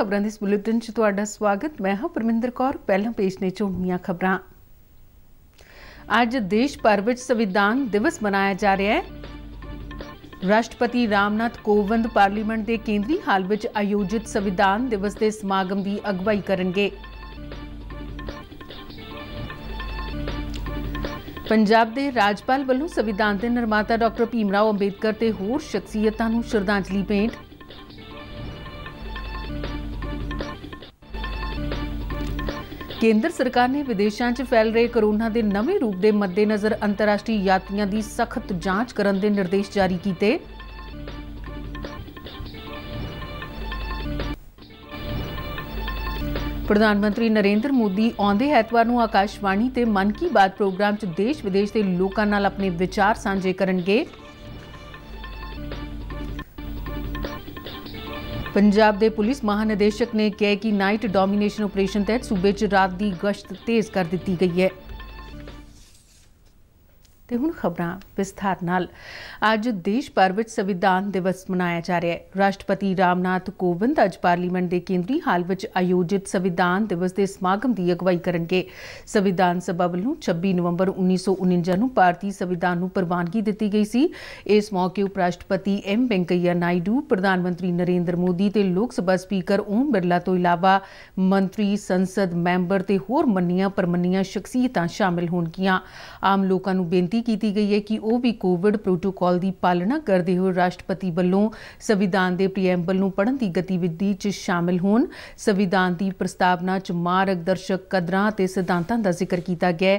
ਖਬਰਾਂ ਦੇ ਇਸ ਬੁਲੇਟਿਨ 'ਚ ਤੁਹਾਡਾ ਸਵਾਗਤ ਮੈਂ ਹਾਂ ਪਰਮਿੰਦਰ ਕੌਰ ਪਹਿਲਾਂ ਪੇਸ਼ ਨੇ ਚੋਣੀਆਂ ਖਬਰਾਂ ਅੱਜ ਦੇਸ਼ ਭਰ ਵਿੱਚ ਸੰਵਿਧਾਨ ਦਿਵਸ ਮਨਾਇਆ ਜਾ ਰਿਹਾ ਹੈ ਰਾਸ਼ਟਰਪਤੀ ਰਾਮਨਾਥ ਕੋਵਿੰਦ ਪਾਰਲੀਮੈਂਟ ਦੇ ਕੇਂਦਰੀ ਹਾਲ ਵਿੱਚ ਆਯੋਜਿਤ ਸੰਵਿਧਾਨ ਦਿਵਸ ਦੇ ਸਮਾਗਮ ਦੀ ਅਗਵਾਈ ਕਰਨਗੇ ਪੰਜਾਬ ਦੇ ਰਾਜਪਾਲ ਵੱਲੋਂ ਸੰਵਿਧਾਨ ਦੇ ਨਿਰਮਾਤਾ ਡਾਕਟਰ ਭੀਮ ਰਾਓ ਅੰਬੇਦਕਰ ਤੇ ਹੋਰ ਸ਼ਖਸੀਅਤਾਂ ਨੂੰ ਸ਼ਰਧਾਂਜਲੀ ਭੇਟ ਕੇਂਦਰ ਸਰਕਾਰ ਨੇ ਵਿਦੇਸ਼ਾਂ 'ਚ ਫੈਲ ਰਹੇ ਕਰੋਨਾ ਦੇ ਨਵੇਂ ਰੂਪ ਦੇ ਮੱਦੇਨਜ਼ਰ ਅੰਤਰਰਾਸ਼ਟਰੀ ਯਾਤਰੀਆਂ ਦੀ ਸਖਤ ਜਾਂਚ ਕਰਨ ਦੇ ਨਿਰਦੇਸ਼ ਜਾਰੀ ਕੀਤੇ ਪ੍ਰਧਾਨ ਮੰਤਰੀ ਨਰਿੰਦਰ ਮੋਦੀ ਆਉਂਦੇ ਐਤਵਾਰ ਨੂੰ ਆਕਾਸ਼ਵਾਣੀ ਤੇ ਮਨ ਕੀ ਬਾਤ ਪ੍ਰੋਗਰਾਮ 'ਚ ਦੇਸ਼ ਵਿਦੇਸ਼ ਦੇ ਲੋਕਾਂ ਨਾਲ ਆਪਣੇ ਵਿਚਾਰ ਸਾਂਝੇ ਕਰਨਗੇ ਪੰਜਾਬ ਦੇ ਪੁਲਿਸ ਮਹਾਨਿਦੇਸ਼ਕ ਨੇ ਕਿਹਾ ਕਿ ਨਾਈਟ ਡੋਮੀਨੇਸ਼ਨ ਆਪਰੇਸ਼ਨ ਤਹਿਤ ਸੂਬੇ 'ਚ ਰਾਤ ਦੀ ਗਸ਼ਤ ਤੇਜ਼ ਕਰ ਦਿੱਤੀ ਗਈ ਹੈ ਤੇ ਹੁਣ ਖਬਰਾਂ ਵਿਸਥਾਰ ਨਾਲ ਅੱਜ ਦੇਸ਼ ਭਰ ਵਿੱਚ ਸੰਵਿਧਾਨ ਦਿਵਸ ਮਨਾਇਆ ਜਾ ਰਿਹਾ ਹੈ ਰਾਸ਼ਟਰਪਤੀ ਰਾਮਨਾਥ ਕੋਵਿੰਦ ਅੱਜ ਪਾਰਲੀਮੈਂਟ ਦੇ ਕੇਂਦਰੀ ਹਾਲ ਵਿੱਚ ਆਯੋਜਿਤ ਸੰਵਿਧਾਨ ਦਿਵਸ ਦੇ ਸਮਾਗਮ ਦੀ ਅਗਵਾਈ ਕਰਨਗੇ ਸੰਵਿਧਾਨ ਸਭਾ ਵੱਲੋਂ 26 ਨਵੰਬਰ 1949 ਨੂੰ ਭਾਰਤੀ ਸੰਵਿਧਾਨ ਨੂੰ ਪ੍ਰਵਾਨਗੀ ਦਿੱਤੀ ਗਈ ਸੀ ਇਸ ਮੌਕੇ ਉਪ ਰਾਸ਼ਟਰਪਤੀ ਐਮ ਵੈਂਕਈਆ ਨਾਇਡੂ ਪ੍ਰਧਾਨ ਮੰਤਰੀ ਨਰਿੰਦਰ ਮੋਦੀ ਤੇ ਲੋਕ ਸਭਾ ਸਪੀਕਰ ਓਮ ਬਿਰਲਾ ਤੋਂ ਇਲਾਵਾ ਮੰਤਰੀ ਸੰਸਦ ਮੈਂਬਰ ਤੇ ਹੋਰ ਮੰਨੀਆਂ ਪਰਮੰਨੀਆਂ ਸ਼ਖਸੀਅਤਾਂ ਸ਼ਾਮਿਲ ਹੋਣਗੀਆਂ ਆਮ ਲੋਕਾਂ ਨੂੰ ਬੇਨਤੀ ਅਪੀਲ ਕੀਤੀ ਗਈ ਹੈ ਕਿ ਉਹ ਵੀ ਕੋਵਿਡ ਪ੍ਰੋਟੋਕਾਲ ਦੀ ਪਾਲਣਾ ਕਰਦੇ ਹੋਏ ਰਾਸ਼ਟਰਪਤੀ ਵੱਲੋਂ ਸੰਵਿਧਾਨ ਦੇ ਪ੍ਰੀਐਮਬਲ ਨੂੰ ਪੜ੍ਹਨ ਦੀ ਗਤੀਵਿਧੀ 'ਚ ਸ਼ਾਮਲ ਹੋਣ ਸੰਵਿਧਾਨ ਦੀ ਪ੍ਰਸਤਾਵਨਾ 'ਚ ਮਾਰਗਦਰਸ਼ਕ ਕਦਰਾਂ ਅਤੇ ਸਿਧਾਂਤਾਂ ਦਾ ਜ਼ਿਕਰ ਕੀਤਾ ਗਿਆ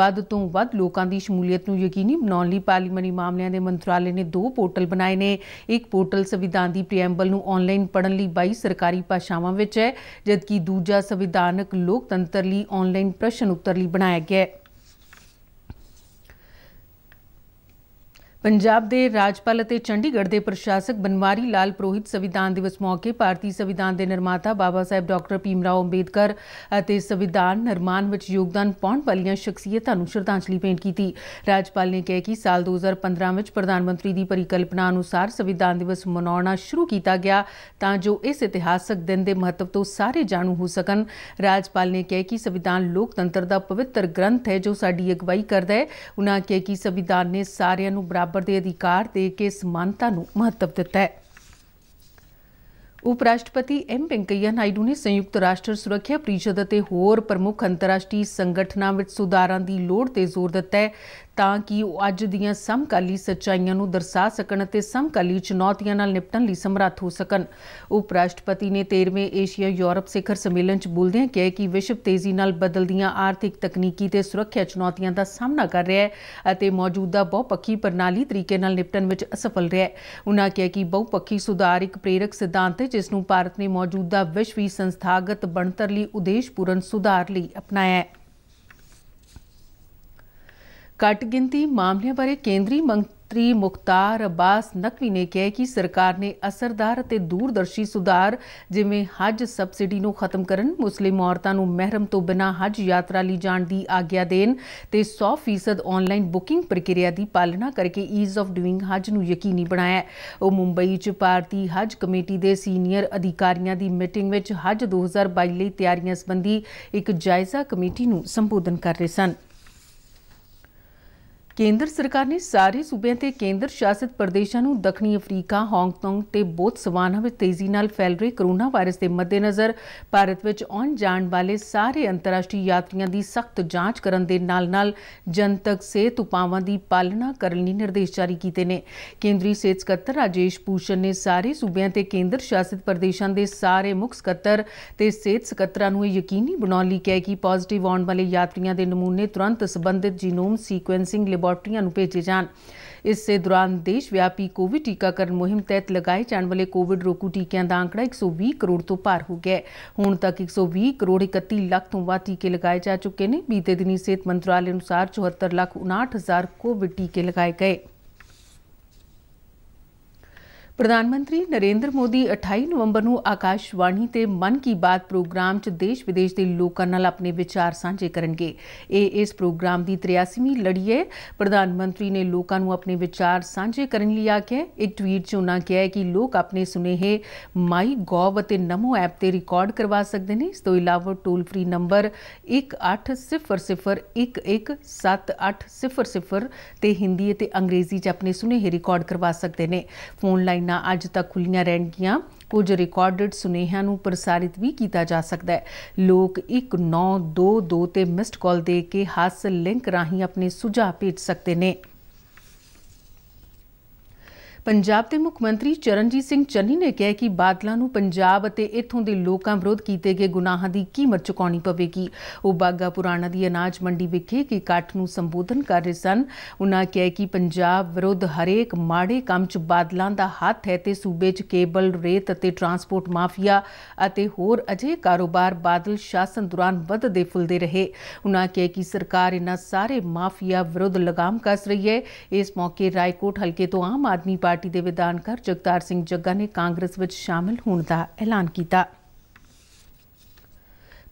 ਵੱਧ ਤੋਂ ਵੱਧ ਲੋਕਾਂ ਦੀ ਸ਼ਮੂਲੀਅਤ ਨੂੰ ਯਕੀਨੀ ਬਣਾਉਣ ਲਈ ਪਾਰਲੀਮਨੀ ਮਾਮਲਿਆਂ ਦੇ ਮੰਤਰਾਲੇ ਨੇ ਦੋ ਪੋਰਟਲ ਬਣਾਏ ਨੇ ਇੱਕ ਪੋਰਟਲ ਸੰਵਿਧਾਨ ਦੀ ਪ੍ਰੀਐਮਬਲ ਨੂੰ ਆਨਲਾਈਨ ਪੜ੍ਹਨ ਲਈ 22 ਸਰਕਾਰੀ ਭਾਸ਼ਾਵਾਂ ਵਿੱਚ ਹੈ ਜਦਕਿ ਦੂਜਾ ਸੰਵਿਧਾਨਕ ਲੋਕਤੰਤਰ ਲਈ ਆਨਲਾਈਨ ਪ੍ਰਸ਼ਨ ਉੱਤਰ ਲਈ ਬਣਾਇਆ ਗਿਆ ਹੈ ਪੰਜਾਬ ਦੇ ਰਾਜਪਾਲ ਅਤੇ ਚੰਡੀਗੜ੍ਹ ਦੇ ਪ੍ਰਸ਼ਾਸਕ ਬਨਵਾਰੀ ਲਾਲ ਪ੍ਰੋਹਿਤ ਸੰਵਿਧਾਨ ਦਿਵਸ ਮੌਕੇ ਭਾਰਤੀ ਸੰਵਿਧਾਨ ਦੇ ਨਿਰਮਾਤਾ ਬਾਬਾ ਸਾਹਿਬ ਡਾਕਟਰ ਭੀਮ ਰਾਓ ਅੰਬੇਦਕਰ ਅਤੇ ਸੰਵਿਧਾਨ ਨਿਰਮਾਣ ਵਿੱਚ ਯੋਗਦਾਨ ਪਾਉਣ ਵਾਲੀਆਂ ਸ਼ਖਸੀਅਤਾਂ ਨੂੰ ਸ਼ਰਧਾਂਜਲੀ ਭੇਂਟ ਕੀਤੀ ਰਾਜਪਾਲ ਨੇ ਕਿਹਾ ਕਿ ਸਾਲ 2015 ਵਿੱਚ ਪ੍ਰਧਾਨ ਮੰਤਰੀ ਦੀ ਪਰਿਕਲਪਨਾ ਅਨੁਸਾਰ ਸੰਵਿਧਾਨ ਦਿਵਸ ਮਨਾਉਣਾ ਸ਼ੁਰੂ ਕੀਤਾ ਗਿਆ ਤਾਂ ਜੋ ਇਸ ਇਤਿਹਾਸਕ ਦਿਨ ਦੇ ਮਹੱਤਵ ਤੋਂ ਸਾਰੇ ਜਾਣੂ ਹੋ ਸਕਣ ਰਾਜਪਾਲ ਨੇ ਕਿਹਾ ਕਿ ਸੰਵਿਧਾਨ ਲੋਕਤੰਤਰ ਦਾ ਪਵਿੱਤਰ ਗ੍ਰੰਥ ਹੈ ਜੋ ਸਾਡੀ ਅਗਵਾਈ ਕਰਦਾ ਹੈ ਉਹਨਾਂ ਕਿਹਾ ਕਿ ਸੰਵਿਧਾਨ ਨੇ ਸਾਰਿਆਂ ਨੂੰ ਬਰਾਬਰ ਬਰਾਬਰ ਦੇ ਅਧਿਕਾਰ ਦੇ ਕੇ ਸਮਾਨਤਾ ਨੂੰ ਮਹੱਤਵ ਦਿੱਤਾ ਹੈ ਉਪ ਰਾਸ਼ਟਰਪਤੀ ਐਮ ਵੈਂਕਈਆ ਨਾਇਡੂ ਨੇ ਸੰਯੁਕਤ ਰਾਸ਼ਟਰ ਸੁਰੱਖਿਆ ਪ੍ਰੀਸ਼ਦ ਅਤੇ ਹੋਰ ਪ੍ਰਮੁੱਖ ਅੰਤਰਰਾਸ਼ਟਰੀ ਸੰਗਠਨਾਂ ਵਿੱਚ ਸੁਧਾਰਾਂ ਦੀ ਲੋੜ ਤੇ ਜ਼ੋਰ ਦਿੱਤਾ ਹੈ ਤਾਂ ਕਿ ਉਹ ਅੱਜ ਦੀਆਂ ਸਮਕਾਲੀ ਸੱਚਾਈਆਂ ਨੂੰ ਦਰਸਾ ਸਕਣ ਅਤੇ ਸਮਕਾਲੀ ਚੁਣੌਤੀਆਂ ਨਾਲ ਨਿਪਟਣ ਲਈ ਸਮਰੱਥ ਹੋ ਸਕਣ ਉਪ ਰਾਸ਼ਟਰਪਤੀ ਨੇ 13ਵੇਂ ਏਸ਼ੀਆ ਯੂਰਪ ਸਿਖਰ ਸੰਮੇਲਨ 'ਚ ਬੋਲਦਿਆਂ ਕਿਹਾ ਕਿ ਵਿਸ਼ਵ ਤੇਜ਼ੀ ਨਾਲ ਬਦਲਦੀਆਂ ਆਰਥਿਕ ਤਕਨੀਕੀ ਤੇ ਸੁਰੱਖਿਆ ਚੁਣੌਤੀਆਂ ਦਾ ਸਾਹਮਣਾ ਕਰ ਰਿਹਾ ਹੈ ਅਤੇ ਮੌਜੂਦਾ ਬਹੁਪੱਖੀ ਪ੍ਰਣਾਲੀ ਤਰੀਕੇ ਨਾਲ ਨਿਪਟਣ ਵਿੱਚ ਅਸਫਲ ਰਿਹਾ ਹੈ ਉਨ੍ਹਾਂ ਕਿਹਾ ਕਿ ਬਹੁਪੱਖੀ ਸੁਧਾਰ ਇੱਕ ਪ੍ਰੇਰਕ ਸਿਧਾਂਤ ਇਸ ਨੂੰ ਭਾਰਤ ਨੇ ਮੌਜੂਦਾ ਵਿਸ਼ਵੀ ਸੰਸਥਾਗਤ ਬਣਤਰ ਲਈ ਉਦੇਸ਼ਪੂਰਨ ਸੁਧਾਰ ਲਈ ਅਪਣਾਇਆ ਹੈ ਘੱਟ ਗਿਣਤੀ ਮਾਮਲਿਆਂ ਬਾਰੇ ਕੇਂਦਰੀ ਮੰਤਰੀ ਮੁਖਤਾਰ ਅਬਾਸ ਨਕਵੀ ਨੇ ਕਿਹਾ ਕਿ ਸਰਕਾਰ ਨੇ ਅਸਰਦਾਰ ਅਤੇ ਦੂਰਦਰਸ਼ੀ ਸੁਧਾਰ ਜਿਵੇਂ ਹਜ ਸਬਸਿਡੀ ਨੂੰ ਖਤਮ ਕਰਨ ਮੁਸਲਿਮ ਔਰਤਾਂ ਨੂੰ ਮਹਿਰਮ ਤੋਂ ਬਿਨਾਂ ਹਜ ਯਾਤਰਾ ਲਈ ਜਾਣ ਦੀ ਆਗਿਆ ਦੇਣ ਤੇ 100% ਆਨਲਾਈਨ ਬੁਕਿੰਗ ਪ੍ਰਕਿਰਿਆ ਦੀ ਪਾਲਣਾ ਕਰਕੇ ਈਜ਼ ਆਫ ਡੂਇੰਗ ਹਜ ਨੂੰ ਯਕੀਨੀ ਬਣਾਇਆ ਉਹ ਮੁੰਬਈ 'ਚ ਭਾਰਤੀ ਹਜ ਕਮੇਟੀ ਦੇ ਸੀਨੀਅਰ ਅਧਿਕਾਰੀਆਂ ਦੀ ਮੀਟਿੰਗ ਵਿੱਚ ਹਜ 2022 ਲਈ ਤਿਆਰੀਆਂ ਸੰਬੰਧੀ ਇੱਕ ਜਾਇਜ਼ਾ ਕਮੇਟੀ ਨੂੰ ਸੰਬੋਧਨ ਕਰ ਰਹੇ ਸਨ ਕੇਂਦਰ ਸਰਕਾਰ ਨੇ ਸਾਰੇ ਸੂਬਿਆਂ ਤੇ ਕੇਂਦਰ ਸ਼ਾਸਿਤ ਪ੍ਰਦੇਸ਼ਾਂ ਨੂੰ ਦੱਖਣੀ ਅਫਰੀਕਾ, ਹਾਂਗਕਾਂਗ ਤੇ ਬੋਤਸਵਾਨਾ ਵਿੱਚ ਤੇਜ਼ੀ ਨਾਲ ਫੈਲ ਰਹੇ ਕਰੋਨਾ ਵਾਇਰਸ ਦੇ ਮੱਦੇਨਜ਼ਰ ਭਾਰਤ ਵਿੱਚ ਆਉਣ ਜਾਣ ਵਾਲੇ ਸਾਰੇ ਅੰਤਰਰਾਸ਼ਟਰੀ ਯਾਤਰੀਆਂ ਦੀ ਸਖਤ ਜਾਂਚ ਕਰਨ ਦੇ ਨਾਲ-ਨਾਲ ਜਨਤਕ ਸਿਹਤ ਉਪਾਵਾਂ ਦੀ ਪਾਲਣਾ ਕਰਨ ਲਈ ਨਿਰਦੇਸ਼ ਜਾਰੀ ਕੀਤੇ ਨੇ। ਕੇਂਦਰੀ ਸਿਹਤ ਸਕੱਤਰ ਰਾਜੇਸ਼ ਪੂਸ਼ਨ ਨੇ ਸਾਰੇ ਸੂਬਿਆਂ ਤੇ ਕੇਂਦਰ ਸ਼ਾਸਿਤ ਪ੍ਰਦੇਸ਼ਾਂ ਦੇ ਸਾਰੇ ਮੁੱਖ ਸਕੱਤਰ ਤੇ ਸਿਹਤ ਸਕੱਤਰਾਂ ਨੂੰ ਇਹ ਯਕੀਨੀ ਬਣਾਉਣ ਲਈ ਕਿਹਾ ਕਿ ਪੋਜ਼ਿਟਿਵ ਆਉਣ ਵਾਲੇ ਯਾਤਰੀਆਂ ਦੇ ਨਮੂਨੇ ਤੁਰੰਤ ਸਬੰਧਿਤ ਜੀਨੋਮ ਸੀਕੁਐਂਸਿੰਗ लैबोरेटरियां भेजे जान इस दौरान देश व्यापी कोविड टीकाकरण मुहिम तहत लगाए जाने वाले कोविड रोकू टीकों का आंकड़ा एक सौ भी करोड़ तो पार हो गया है हूँ तक एक सौ भी करोड़ इकती लाख तो वह टीके लगाए जा चुके हैं बीते दिन सेहत मंत्रालय अनुसार चौहत्तर लख उनाहठ हज़ार कोविड टीके लगाए गए ਪ੍ਰਧਾਨ ਮੰਤਰੀ ਨਰਿੰਦਰ ਮੋਦੀ 28 ਨਵੰਬਰ ਨੂੰ ਆਕਾਸ਼ਵਾਣੀ ਤੇ ਮਨ ਕੀ ਬਾਤ ਪ੍ਰੋਗਰਾਮ 'ਚ ਦੇਸ਼ ਵਿਦੇਸ਼ ਦੇ ਲੋਕਾਂ ਨਾਲ ਆਪਣੇ ਵਿਚਾਰ ਸਾਂਝੇ ਕਰਨਗੇ ਇਹ ਇਸ ਪ੍ਰੋਗਰਾਮ ਦੀ 83ਵੀਂ ਲੜੀ ਹੈ ਪ੍ਰਧਾਨ ਮੰਤਰੀ ਨੇ ਲੋਕਾਂ ਨੂੰ ਆਪਣੇ ਵਿਚਾਰ ਸਾਂਝੇ ਕਰਨ ਲਈ ਆਖਿਆ ਇੱਕ ਟਵੀਟ 'ਚ ਉਹਨਾਂ ਕਿਹਾ ਕਿ ਲੋਕ ਆਪਣੇ ਸੁਨੇਹੇ ਮਾਈ ਗੋਵ ਅਤੇ ਨਮੋ ਐਪ ਤੇ ਰਿਕਾਰਡ ਕਰਵਾ ਸਕਦੇ ਨੇ ਇਸ ਤੋਂ ਇਲਾਵਾ ਟੋਲ ਫ੍ਰੀ ਨੰਬਰ 1800117800 ਤੇ ਹਿੰਦੀ ਅਤੇ ਅੰਗਰੇਜ਼ੀ 'ਚ ਆਪਣੇ ਸੁਨੇਹੇ ਰਿਕਾਰਡ ਕਰਵਾ ਸਕਦੇ ਨੇ ਫੋਨ ਲਾਈਨ ਲਾਈਨਾਂ ਅੱਜ ਤੱਕ ਖੁੱਲੀਆਂ ਰਹਿਣਗੀਆਂ ਕੁਝ ਰਿਕਾਰਡਡ ਸੁਨੇਹਿਆਂ ਨੂੰ ਪ੍ਰਸਾਰਿਤ ਵੀ ਕੀਤਾ ਜਾ ਸਕਦਾ ਹੈ ਲੋਕ 1922 ਤੇ ਮਿਸਡ ਕਾਲ ਦੇ ਕੇ ਹਾਸਲ ਲਿੰਕ ਰਾਹੀਂ ਆਪਣੇ ਸੁਝਾਅ ਭੇਜ ਸਕਦੇ ਨੇ ਪੰਜਾਬ ਦੇ ਮੁੱਖ ਮੰਤਰੀ ਚਰਨਜੀਤ ਸਿੰਘ ਚੰਨੀ ਨੇ ਕਿਹਾ ਕਿ ਬਾਦਲਾਂ ਨੂੰ ਪੰਜਾਬ ਅਤੇ ਇੱਥੋਂ ਦੇ ਲੋਕਾਂ ਵਿਰੁੱਧ ਕੀਤੇ ਗਏ ਗੁਨਾਹਾਂ ਦੀ ਕੀਮਤ ਚੁਕਾਉਣੀ ਪਵੇਗੀ ਉਹ ਬਾਗਾ ਪੁਰਾਣਾ ਦੀ ਅਨਾਜ ਮੰਡੀ ਵਿਖੇ ਕਿ ਕੱਠ ਨੂੰ ਸੰਬੋਧਨ ਕਰ ਰਹੇ ਸਨ ਉਹਨਾਂ ਕਿਹਾ ਕਿ ਪੰਜਾਬ ਵਿਰੁੱਧ ਹਰੇਕ ਮਾੜੇ ਕੰਮ 'ਚ ਬਾਦਲਾਂ ਦਾ ਹੱਥ ਹੈ ਤੇ ਸੂਬੇ 'ਚ ਕੇਬਲ ਰੇਤ ਅਤੇ ਟਰਾਂਸਪੋਰਟ ਮਾਫੀਆ ਅਤੇ ਹੋਰ ਅਜੇ ਕਾਰੋਬਾਰ ਬਾਦਲ ਸ਼ਾਸਨ ਦੌਰਾਨ ਵੱਧਦੇ ਫੁੱਲਦੇ ਰਹੇ ਉਹਨਾਂ ਕਿਹਾ ਕਿ ਸਰਕਾਰ ਇਹਨਾਂ ਸਾਰੇ ਮਾਫੀਆ ਵਿਰੁੱਧ ਲਗਾਮ ਕੱਸ ਰਹੀ ਹੈ ਇਸ ਮੌਕੇ ਰਾਏਕੋਟ ਹਲਕੇ ਤੋਂ ਆਮ ਆਦਮੀ ਪਾਰਟੀ ਦੇ ਵਿਧਾਨਕਾਰ ਜਗਤਾਰ ਸਿੰਘ ਜੱਗਾ ਨੇ ਕਾਂਗਰਸ ਵਿੱਚ ਸ਼ਾਮਲ ਹੋਣ ਦਾ ਐਲਾਨ ਕੀਤਾ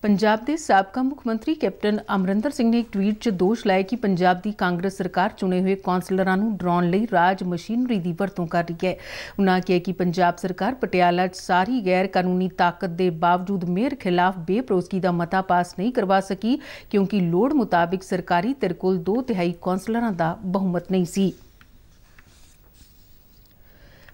ਪੰਜਾਬ ਦੇ ਸਾਬਕਾ ਮੁੱਖ ਮੰਤਰੀ ਕੈਪਟਨ ਅਮਰਿੰਦਰ ਸਿੰਘ ਨੇ ਇੱਕ ਟਵੀਟ 'ਚ ਦੋਸ਼ ਲਾਇਆ ਕਿ ਪੰਜਾਬ ਦੀ ਕਾਂਗਰਸ ਸਰਕਾਰ ਚੁਣੇ ਹੋਏ ਕਾਉਂਸਲਰਾਂ ਨੂੰ ਡਰਾਉਣ ਲਈ ਰਾਜ ਮਸ਼ੀਨਰੀ ਦੀ ਵਰਤੋਂ ਕਰ ਰਹੀ ਹੈ। ਉਨ੍ਹਾਂ ਕਿਹਾ ਕਿ ਪੰਜਾਬ ਸਰਕਾਰ ਪਟਿਆਲਾ 'ਚ ਸਾਰੀ ਗੈਰ ਕਾਨੂੰਨੀ ਤਾਕਤ ਦੇ ਬਾਵਜੂਦ ਮੇਅਰ ਖਿਲਾਫ ਬੇਪਰੋਸਗੀ ਦਾ ਮਤਾ ਪਾਸ ਨਹੀਂ ਕਰਵਾ ਸਕੀ ਕਿਉਂਕਿ ਲੋੜ ਮੁਤਾਬਿਕ ਸਰਕਾਰੀ ਤਿਰਕੁਲ 2 3 ਕਾਉਂਸਲਰਾਂ ਦਾ ਬਹੁਮਤ ਨਹੀਂ ਸੀ।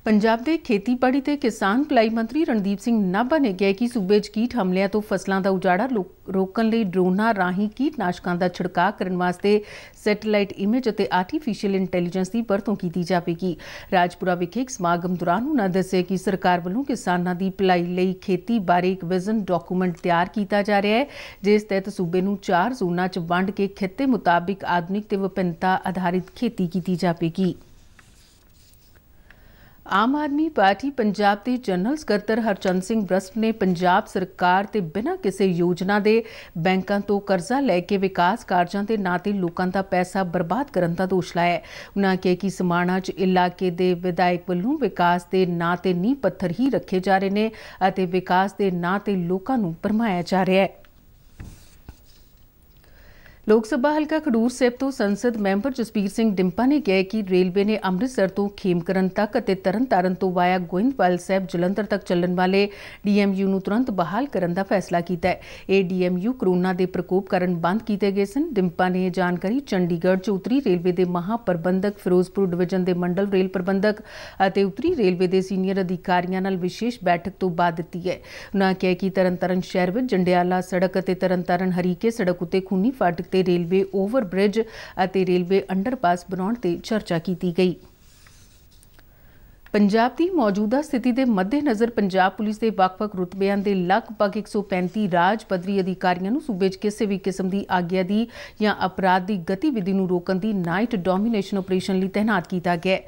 ਪੰਜਾਬ ਦੇ ਖੇਤੀਬਾੜੀ ਤੇ ਕਿਸਾਨ ਭਲਾਈ ਮੰਤਰੀ ਰਣਦੀਪ ਸਿੰਘ ਨਾਭਾ ਨੇ ਕਿਹਾ ਕਿ ਸੂਬੇ 'ਚ ਕੀਟ ਹਮਲਿਆਂ ਤੋਂ ਫਸਲਾਂ ਦਾ ਉਜਾੜਾ ਰੋਕਣ ਲਈ ਡਰੋਨਾਂ ਰਾਹੀਂ ਕੀਟਨਾਸ਼ਕਾਂ ਦਾ ਛਿੜਕਾਅ ਕਰਨ ਵਾਸਤੇ ਸੈਟੇਲਾਈਟ ਇਮੇਜ ਅਤੇ ਆਰਟੀਫੀਸ਼ੀਅਲ ਇੰਟੈਲੀਜੈਂਸ ਦੀ ਵਰਤੋਂ ਕੀਤੀ ਜਾਵੇਗੀ ਰਾਜਪੁਰਾ ਵਿਖੇ ਇੱਕ ਸਮਾਗਮ ਦੌਰਾਨ ਉਹਨਾਂ ਦੱਸਿਆ ਕਿ ਸਰਕਾਰ ਵੱਲੋਂ ਕਿਸਾਨਾਂ ਦੀ ਭਲਾਈ ਲਈ ਖੇਤੀ ਬਾਰੇ ਇੱਕ ਵਿਜ਼ਨ ਡਾਕੂਮੈਂਟ ਤਿਆਰ ਕੀਤਾ ਜਾ ਰਿਹਾ ਹੈ ਜਿਸ ਤਹਿਤ ਸੂਬੇ ਨੂੰ ਚਾਰ ਜ਼ੋਨਾਂ 'ਚ ਵੰਡ ਕੇ ਖੇਤੇ ਮੁਤਾਬਿਕ ਆਧੁਨਿਕ ਤੇ ਵਿਭਿੰਨਤਾ ਆਧਾਰਿਤ ਖੇਤੀ ਕੀਤੀ ਜਾਵੇਗੀ ਆਮ ਆਦਮੀ ਪਾਰਟੀ ਪੰਜਾਬ ਦੇ ਜਨਰਲ ਸਕੱਤਰ ਹਰਚੰਦ ਸਿੰਘ ਬ੍ਰਸਟ ਨੇ ਪੰਜਾਬ ਸਰਕਾਰ ਤੇ ਬਿਨਾਂ ਕਿਸੇ ਯੋਜਨਾ ਦੇ ਬੈਂਕਾਂ ਤੋਂ ਕਰਜ਼ਾ ਲੈ ਕੇ ਵਿਕਾਸ ਕਾਰਜਾਂ ਦੇ ਨਾਂ ਤੇ ਲੋਕਾਂ ਦਾ ਪੈਸਾ ਬਰਬਾਦ ਕਰਨ ਦਾ ਦੋਸ਼ ਲਾਇਆ ਉਨ੍ਹਾਂ ਕਿਹਾ ਕਿ ਸਮਾਣਾ 'ਚ ਇਲਾਕੇ ਦੇ ਵਿਧਾਇਕ ਵੱਲੋਂ ਵਿਕਾਸ ਦੇ ਨਾਂ ਤੇ ਨੀਂਹ ਪੱਥਰ ਹੀ ਰੱਖੇ ਜਾ ਰਹੇ ਨੇ ਅਤੇ ਵਿਕਾਸ ਦੇ ਨਾਂ ਤੇ ਲੋਕਾਂ ਨੂੰ ਪਰਮਾਇਆ ਜਾ ਰਿਹਾ ਹੈ ਲੋਕ ਸਭਾ ਹਲਕਾ ਖਡੂਰ ਸਾਹਿਬ ਤੋਂ ਸੰਸਦ ਮੈਂਬਰ ਜਸਪੀਰ ਸਿੰਘ ਡਿੰਪਾ ਨੇ ਕਿਹਾ ਕਿ ਰੇਲਵੇ ਨੇ ਅੰਮ੍ਰਿਤਸਰ ਤੋਂ ਖੇਮਕਰਨ ਤੱਕ ਅਤੇ ਤਰਨਤਾਰਨ ਤੋਂ ਵਾਇਆ ਗੋਇੰਦਵਾਲ ਸਾਹਿਬ ਜਲੰਧਰ ਤੱਕ ਚੱਲਣ ਵਾਲੇ ਡੀਐਮਯੂ ਨੂੰ ਤੁਰੰਤ ਬਹਾਲ ਕਰਨ ਦਾ ਫੈਸਲਾ ਕੀਤਾ ਹੈ ਇਹ ਡੀਐਮਯੂ ਕਰੋਨਾ ਦੇ ਪ੍ਰਕੋਪ ਕਾਰਨ ਬੰਦ ਕੀਤੇ ਗਏ ਸਨ ਡਿੰਪਾ ਨੇ ਇਹ ਜਾਣਕਾਰੀ ਚੰਡੀਗੜ੍ਹ 'ਚ ਉਤਰੀ ਰੇਲਵੇ ਦੇ ਮਹਾ ਪ੍ਰਬੰਧਕ ਫਿਰੋਜ਼ਪੁਰ ਡਿਵੀਜ਼ਨ ਦੇ ਮੰਡਲ ਰੇਲ ਪ੍ਰਬੰਧਕ ਅਤੇ ਉਤਰੀ ਰੇਲਵੇ ਦੇ ਸੀਨੀਅਰ ਅਧਿਕਾਰੀਆਂ ਨਾਲ ਵਿਸ਼ੇਸ਼ ਬੈਠਕ ਤੋਂ ਬਾਅਦ ਦਿੱਤੀ ਹੈ ਉਨ੍ਹਾਂ ਕਿਹਾ ਕਿ ਤਰਨਤਾਰਨ ਸ਼ਹਿਰ ਵਿੱਚ ਜੰਡਿਆਲਾ ਸੜਕ ਅਤੇ ਤਰਨਤਾਰਨ ਹਰੀਕੇ ਸੜਕ ਉਤੇ ਖੂਨੀ ਫਾਟਕ ਤੇ ਰੇਲਵੇ ਓਵਰ ਬ੍ਰਿਜ ਅਤੇ ਰੇਲਵੇ ਅੰਡਰਪਾਸ ਬਣਾਉਣ ਤੇ ਚਰਚਾ ਕੀਤੀ ਗਈ ਪੰਜਾਬ ਦੀ ਮੌਜੂਦਾ ਸਥਿਤੀ ਦੇ ਮੱਦੇਨਜ਼ਰ ਪੰਜਾਬ ਪੁਲਿਸ ਦੇ ਵੱਖ-ਵੱਖ ਰੁਤਬਿਆਂ ਦੇ ਲਗਭਗ 135 ਰਾਜ ਪਦਰੀ ਅਧਿਕਾਰੀਆਂ ਨੂੰ ਸੂਬੇ 'ਚ ਕਿਸੇ ਵੀ ਕਿਸਮ ਦੀ ਆਗਿਆ ਦੀ ਜਾਂ ਅਪਰਾਧ ਦੀ ਗਤੀਵਿਧੀ ਨੂੰ ਰੋਕਣ ਦੀ ਨਾਈਟ ਡੋਮੀਨੇਸ਼ਨ ਆਪਰੇਸ਼ਨ ਲਈ ਤਾਇਨਾਤ ਕੀਤਾ ਗਿਆ ਹੈ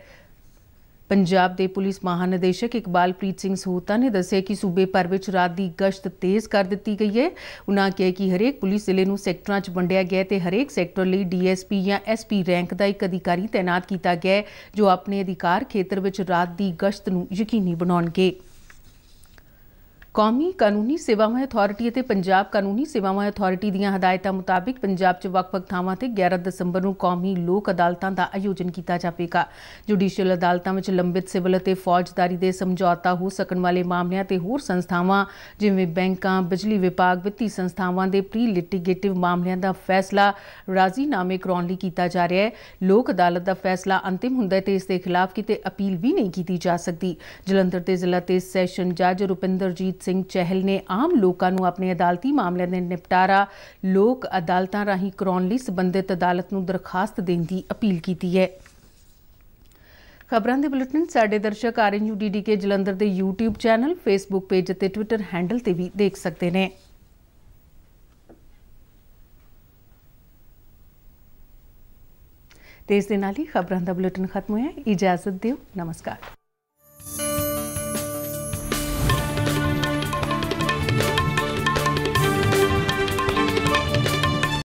ਪੰਜਾਬ ਦੇ ਪੁਲਿਸ ਮਹਾਨਿਦੇਸ਼ਕ ਇਕਬਾਲਪ੍ਰੀਤ ਸਿੰਘ ਸਹੂਤਾ ਨੇ ਦੱਸਿਆ ਕਿ ਸੂਬੇ ਭਰ ਵਿੱਚ ਰਾਤ ਦੀ ਗਸ਼ਤ ਤੇਜ਼ ਕਰ ਦਿੱਤੀ ਗਈ ਹੈ ਉਨ੍ਹਾਂ ਕਿਹਾ ਕਿ ਹਰੇਕ ਪੁਲਿਸ ਜ਼ਿਲ੍ਹੇ ਨੂੰ ਸੈਕਟਰਾਂ 'ਚ ਵੰਡਿਆ ਗਿਆ ਤੇ ਹਰੇਕ ਸੈਕਟਰ ਲਈ ਡੀਐਸਪੀ ਜਾਂ ਐਸਪੀ ਰੈਂਕ ਦਾ ਇੱਕ ਅਧਿਕਾਰੀ ਤਾਇਨਾਤ ਕੀਤਾ ਗਿਆ ਜੋ ਆਪਣੇ ਅਧਿਕਾਰ ਖੇਤਰ ਵਿੱਚ ਰਾਤ ਦੀ ਗਸ਼ਤ ਨੂੰ ਯਕੀਨੀ ਬਣਾਉਣਗੇ ਕੌਮੀ ਕਾਨੂੰਨੀ ਸੇਵਾਵਾਂ ਅਥਾਰਟੀ ਅਤੇ ਪੰਜਾਬ ਕਾਨੂੰਨੀ ਸੇਵਾਵਾਂ ਅਥਾਰਟੀ ਦੀਆਂ ਹਦਾਇਤਾਂ ਮੁਤਾਬਕ ਪੰਜਾਬ 'ਚ ਵੱਖ-ਵੱਖ ਥਾਵਾਂ ਤੇ 11 ਦਸੰਬਰ ਨੂੰ ਕੌਮੀ ਲੋਕ ਅਦਾਲਤਾਂ ਦਾ ਆਯੋਜਨ ਕੀਤਾ ਜਾਵੇਗਾ ਜੁਡੀਸ਼ੀਅਲ ਅਦਾਲਤਾਂ ਵਿੱਚ ਲੰਬਿਤ ਸਿਵਲ ਅਤੇ ਫੌਜਦਾਰੀ ਦੇ ਸਮਝੌਤਾ ਹੋ ਸਕਣ ਵਾਲੇ ਮਾਮਲਿਆਂ ਤੇ ਹੋਰ ਸੰਸਥਾਵਾਂ ਜਿਵੇਂ ਬੈਂਕਾਂ ਬਿਜਲੀ ਵਿਭਾਗ ਵਿੱਤੀ ਸੰਸਥਾਵਾਂ ਦੇ ਪ੍ਰੀ ਲਿਟੀਗੇਟਿਵ ਮਾਮਲਿਆਂ ਦਾ ਫੈਸਲਾ ਰਾਜ਼ੀਨਾਮੇ ਕਰਾਉਣ ਲਈ ਕੀਤਾ ਜਾ ਰਿਹਾ ਹੈ ਲੋਕ ਅਦਾਲਤ ਦਾ ਫੈਸਲਾ ਅੰਤਿਮ ਹੁੰਦਾ ਹੈ ਤੇ ਇਸ ਦੇ ਖਿਲਾਫ ਕਿਤੇ ਅਪੀਲ ਵੀ ਨਹੀਂ ਕੀਤੀ ਜਾ ਸਕਦੀ ਜਲੰਧਰ ਦੇ ਜ਼ਿਲ੍ਹਾ ਤੇ ਸੈਸ਼ਨ ਜੱਜ ਰੁਪਿੰਦਰਜੀਤ ਸਿੰਘ ਚਹਿਲ ਨੇ ਆਮ ਲੋਕਾਂ ਨੂੰ ਆਪਣੇ ਅਦਾਲਤੀ ਮਾਮਲਿਆਂ ਦੇ ਨਿਪਟਾਰਾ ਲੋਕ ਅਦਾਲਤਾਂ ਰਾਹੀਂ ਕਰਾਉਣ ਲਈ ਸੰਬੰਧਿਤ ਅਦਾਲਤ ਨੂੰ ਦਰਖਾਸਤ ਦੇਣ ਦੀ ਅਪੀਲ ਕੀਤੀ ਹੈ। ਖਬਰਾਂ ਦੇ ਬੁਲੇਟਿਨ ਸਾਡੇ ਦਰਸ਼ਕ ਆਰਐਨਯੂਡੀਡੀਕੇ ਜਲੰਧਰ ਦੇ YouTube ਚੈਨਲ, Facebook ਪੇਜ ਅਤੇ Twitter ਹੈਂਡਲ ਤੇ ਵੀ ਦੇਖ ਸਕਦੇ ਨੇ। ਤੇ ਇਸ ਦੇ ਨਾਲ ਹੀ ਖਬਰਾਂ ਦਾ ਬੁਲੇਟਿਨ ਖਤਮ ਹੋਇਆ ਇਜਾਜ਼ਤ ਦਿਓ ਨਮਸਕਾਰ